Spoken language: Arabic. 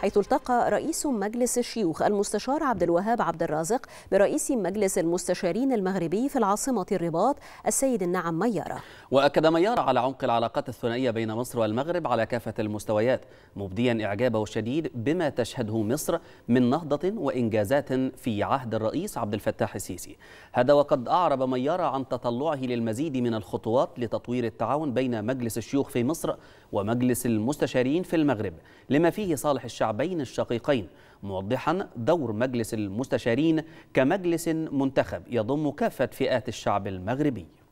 حيث التقى رئيس مجلس الشيوخ المستشار عبد الوهاب عبد الرازق برئيس مجلس المستشارين المغربي في العاصمة الرباط السيد النعم ميارة وأكد ميارة على عمق العلاقات الثنائية بين مصر والمغرب على كافة المستويات مبديا إعجابه الشديد بما تشهده مصر من نهضة وإنجازات في عهد الرئيس عبد الفتاح السيسي هذا وقد أعرب ميارة عن تطلعه للمزيد من الخطوات لتطوير التعاون بين مجلس الشيوخ في مصر ومجلس المستشارين في المغرب لما فيه صالح الشعب الشعبين الشقيقين موضحا دور مجلس المستشارين كمجلس منتخب يضم كافة فئات الشعب المغربي